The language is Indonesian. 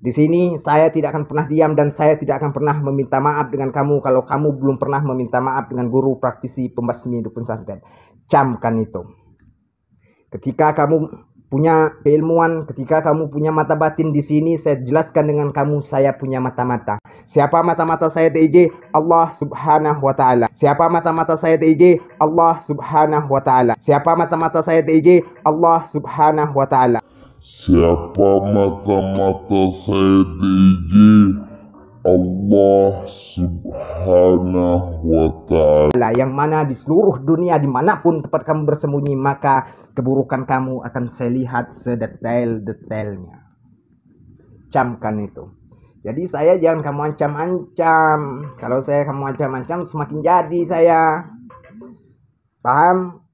Di sini saya tidak akan pernah diam dan saya tidak akan pernah meminta maaf dengan kamu kalau kamu belum pernah meminta maaf dengan guru praktisi pembasmi dukun santet. Camkan itu. Ketika kamu punya keilmuan, ketika kamu punya mata batin di sini, saya jelaskan dengan kamu saya punya mata-mata. Siapa mata-mata saya TJ? Allah Subhanahu wa taala. Siapa mata-mata saya TJ? Allah Subhanahu wa taala. Siapa mata-mata saya TJ? Allah Subhanahu wa taala. Siapa mata-mata saya diji Allah subhanahu wa ta'ala Yang mana di seluruh dunia dimanapun tempat kamu bersembunyi Maka keburukan kamu akan saya lihat sedetail-detailnya Camkan itu jadi saya jangan kamu ancam-ancam. Kalau saya kamu ancam-ancam semakin jadi saya. Paham?